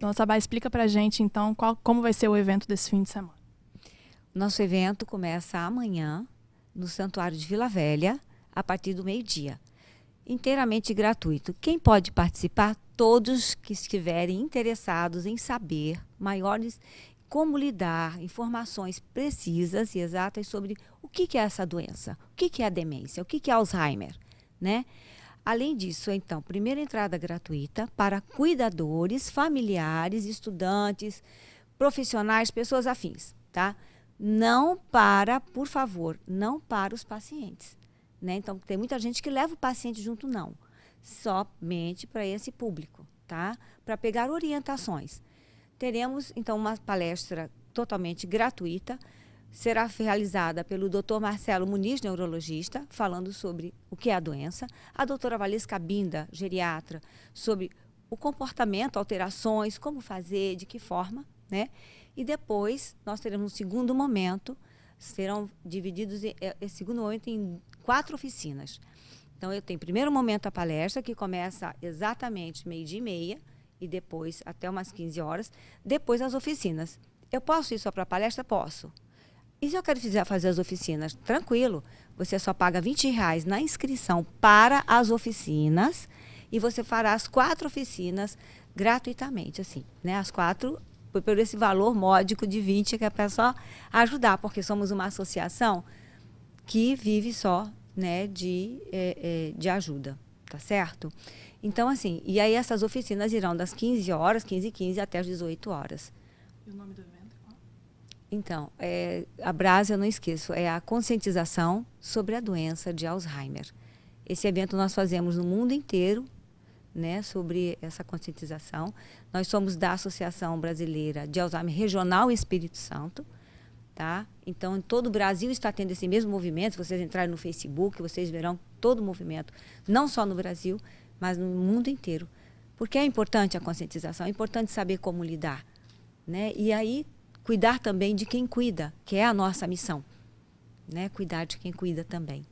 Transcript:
Então, Sabá, explica para a gente, então, qual, como vai ser o evento desse fim de semana. Nosso evento começa amanhã, no Santuário de Vila Velha, a partir do meio-dia. Inteiramente gratuito. Quem pode participar? Todos que estiverem interessados em saber maiores como lidar, informações precisas e exatas sobre o que é essa doença, o que é a demência, o que é Alzheimer, né? Além disso, então, primeira entrada gratuita para cuidadores, familiares, estudantes, profissionais, pessoas afins, tá? Não para, por favor, não para os pacientes, né? Então, tem muita gente que leva o paciente junto, não. Somente para esse público, tá? Para pegar orientações. Teremos, então, uma palestra totalmente gratuita, será realizada pelo Dr. Marcelo Muniz, neurologista, falando sobre o que é a doença, a doutora Valesca Binda, geriatra, sobre o comportamento, alterações, como fazer, de que forma, né? E depois nós teremos um segundo momento, serão divididos é, é, esse segundo momento em quatro oficinas. Então eu tenho primeiro momento a palestra que começa exatamente meio-dia e meia e depois até umas 15 horas, depois as oficinas. Eu posso ir só para a palestra? Posso. E se eu quero fazer as oficinas? Tranquilo, você só paga 20 reais na inscrição para as oficinas e você fará as quatro oficinas gratuitamente, assim, né? As quatro por esse valor módico de 20 que é para só ajudar, porque somos uma associação que vive só né, de, é, é, de ajuda, tá certo? Então, assim, e aí essas oficinas irão das 15 horas, 15 e 15 até as 18 horas. E o nome do então, é, a Brasa eu não esqueço, é a conscientização sobre a doença de Alzheimer. Esse evento nós fazemos no mundo inteiro, né, sobre essa conscientização. Nós somos da Associação Brasileira de Alzheimer Regional Espírito Santo, tá? Então, em todo o Brasil está tendo esse mesmo movimento. Se vocês entrarem no Facebook, vocês verão todo o movimento, não só no Brasil, mas no mundo inteiro. Porque é importante a conscientização, é importante saber como lidar, né? E aí cuidar também de quem cuida, que é a nossa missão, né? Cuidar de quem cuida também.